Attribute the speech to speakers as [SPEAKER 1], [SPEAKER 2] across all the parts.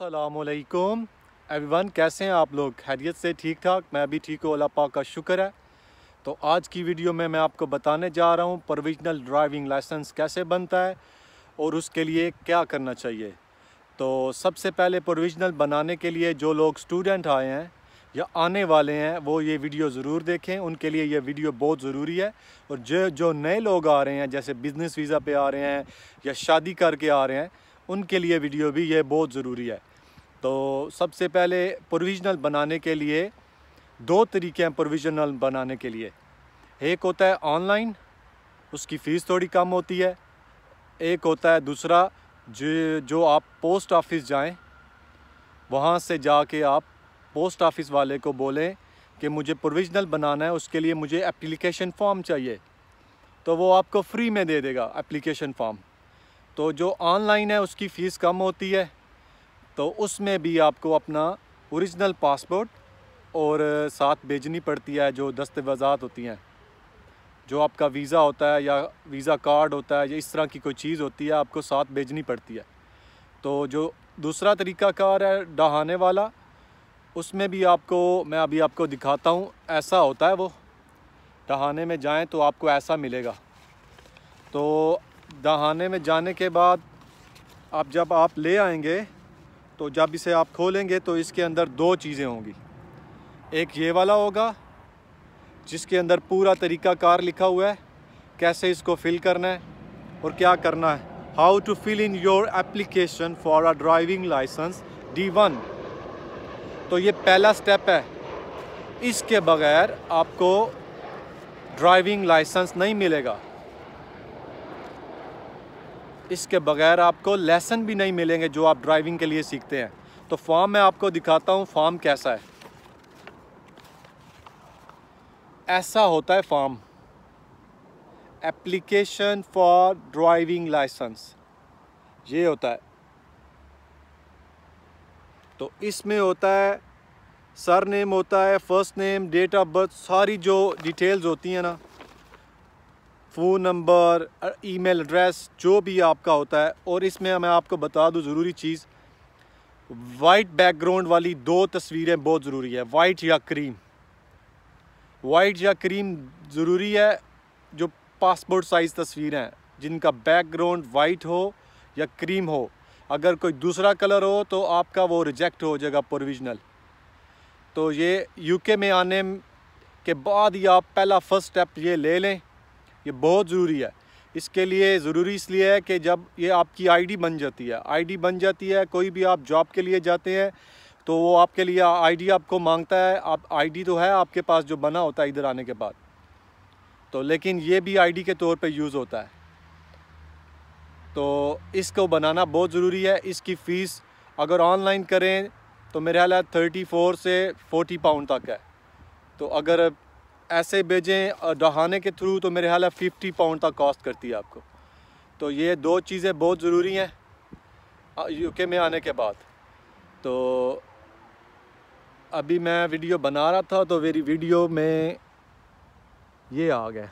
[SPEAKER 1] असलकुम एवरीवन कैसे हैं आप लोग खैरियत से ठीक ठाक मैं भी ठीक हूँ अल्लाह पाक का शुक्र है तो आज की वीडियो में मैं आपको बताने जा रहा हूँ प्रोविजनल ड्राइविंग लाइसेंस कैसे बनता है और उसके लिए क्या करना चाहिए तो सबसे पहले प्रोविजनल बनाने के लिए जो लोग स्टूडेंट आए हैं या आने वाले हैं वो ये वीडियो ज़रूर देखें उनके लिए ये वीडियो बहुत ज़रूरी है और जो जो नए लोग आ रहे हैं जैसे बिज़नेस वीज़ा पे आ रहे हैं या शादी करके आ रहे हैं उनके लिए वीडियो भी ये बहुत ज़रूरी है तो सबसे पहले प्रोविजनल बनाने के लिए दो तरीके हैं प्रोविजनल बनाने के लिए एक होता है ऑनलाइन उसकी फ़ीस थोड़ी कम होती है एक होता है दूसरा जो जो आप पोस्ट ऑफिस जाएं वहाँ से जाके आप पोस्ट ऑफिस वाले को बोलें कि मुझे प्रोविजनल बनाना है उसके लिए मुझे एप्लीकेशन फॉर्म चाहिए तो वो आपको फ्री में दे देगा एप्लीकेशन फॉर्म तो जो ऑनलाइन है उसकी फ़ीस कम होती है तो उसमें भी आपको अपना औरिजिनल पासपोर्ट और साथ भेजनी पड़ती है जो दस्तावेजात होती हैं जो आपका वीज़ा होता है या वीज़ा कार्ड होता है या इस तरह की कोई चीज़ होती है आपको साथ भेजनी पड़ती है तो जो दूसरा तरीका कार है डहाने वाला उसमें भी आपको मैं अभी आपको दिखाता हूँ ऐसा होता है वो डहाने में जाएं तो आपको ऐसा मिलेगा तो डहाने में जाने के बाद आप जब आप ले आएंगे तो जब इसे आप खोलेंगे तो इसके अंदर दो चीज़ें होंगी एक ये वाला होगा जिसके अंदर पूरा तरीका कार लिखा हुआ है कैसे इसको फिल करना है और क्या करना है how to fill in your application for a driving licence D one तो ये पहला स्टेप है इसके बगैर आपको ड्राइविंग लाइसेंस नहीं मिलेगा इसके बगैर आपको लेसन भी नहीं मिलेंगे जो आप ड्राइविंग के लिए सीखते हैं तो फॉर्म मैं आपको दिखाता हूँ फॉर्म कैसा है ऐसा होता है form application for driving licence ये होता है तो इसमें होता है सर नेम होता है first name date of birth सारी जो डिटेल्स होती हैं ना फ़ोन नंबर ईमेल एड्रेस जो भी आपका होता है और इसमें मैं आपको बता दूँ ज़रूरी चीज़ वाइट बैकग्राउंड वाली दो तस्वीरें बहुत ज़रूरी है वाइट या क्रीम वाइट या क्रीम ज़रूरी है जो पासपोर्ट साइज़ तस्वीरें हैं जिनका बैकग्राउंड वाइट हो या क्रीम हो अगर कोई दूसरा कलर हो तो आपका वो रिजेक्ट हो जाएगा प्रोविजनल तो ये यूके में आने के बाद ही आप पहला फर्स्ट स्टेप ये ले लें ये बहुत ज़रूरी है इसके लिए ज़रूरी इसलिए है कि जब ये आपकी आईडी बन जाती है आईडी बन जाती है कोई भी आप जॉब के लिए जाते हैं तो वो आपके लिए आईडी आपको मांगता है आप आईडी तो है आपके पास जो बना होता है इधर आने के बाद तो लेकिन ये भी आईडी के तौर पे यूज़ होता है तो इसको बनाना बहुत ज़रूरी है इसकी फ़ीस अगर ऑनलाइन करें तो मेरे ख्याल है थर्टी फोर से फोर्टी पाउंड तक है तो अगर ऐसे भेजें दहाने के थ्रू तो मेरे ख्याल है फिफ्टी पाउंड तक कॉस्ट करती है आपको तो ये दो चीज़ें बहुत ज़रूरी हैं यूके में आने के बाद तो अभी मैं वीडियो बना रहा था तो मेरी वीडियो में ये आ गया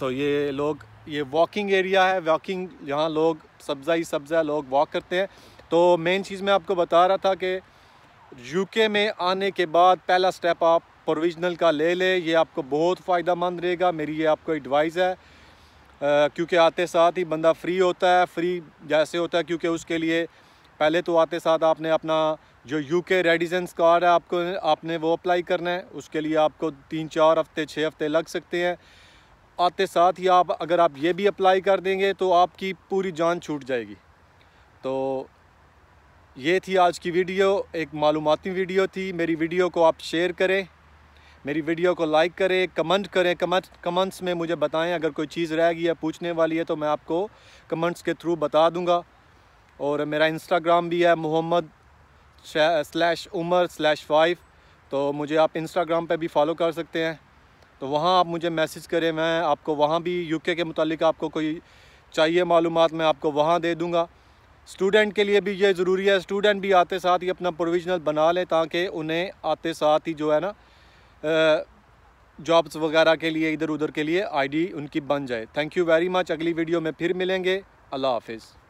[SPEAKER 1] तो ये लोग ये वॉकिंग एरिया है वॉकिंग यहाँ लोग सब्ज़ा ही सब्ज़ा लोग वॉक करते हैं तो मेन चीज़ मैं आपको बता रहा था कि यूके में आने के बाद पहला स्टेप आप प्रोविजनल का ले लें ये आपको बहुत फ़ायदा मंद रहेगा मेरी ये आपको एडवाइस है क्योंकि आते साथ ही बंदा फ्री होता है फ्री जैसे होता है क्योंकि उसके लिए पहले तो आते साथ आपने अपना जो यूके रेडिजेंस कार्ड है आपको आपने वो अप्लाई करना है उसके लिए आपको तीन चार हफ्ते छः हफ्ते लग सकते हैं आते साथ ही आप अगर आप ये भी अप्लाई कर देंगे तो आपकी पूरी जान छूट जाएगी तो ये थी आज की वीडियो एक मालूमती वीडियो थी मेरी वीडियो को आप शेयर करें मेरी वीडियो को लाइक करें कमेंट करें कमेंट कमेंट्स में मुझे बताएं अगर कोई चीज़ रह गई है पूछने वाली है तो मैं आपको कमेंट्स के थ्रू बता दूंगा और मेरा इंस्टाग्राम भी है Mohammed slash Umar slash five तो मुझे आप इंस्टाग्राम पे भी फॉलो कर सकते हैं तो वहाँ आप मुझे मैसेज करें मैं आपको वहाँ भी यूके के मुतल आपको कोई चाहिए मालूम मैं आपको वहाँ दे दूँगा स्टूडेंट के लिए भी ये ज़रूरी है स्टूडेंट भी आते साथ ही अपना प्रोविजनल बना लें ताकि उन्हें आते साथ ही जो है ना जॉब्स वगैरह के लिए इधर उधर के लिए आईडी उनकी बन जाए थैंक यू वेरी मच अगली वीडियो में फिर मिलेंगे अल्लाह हाफिज़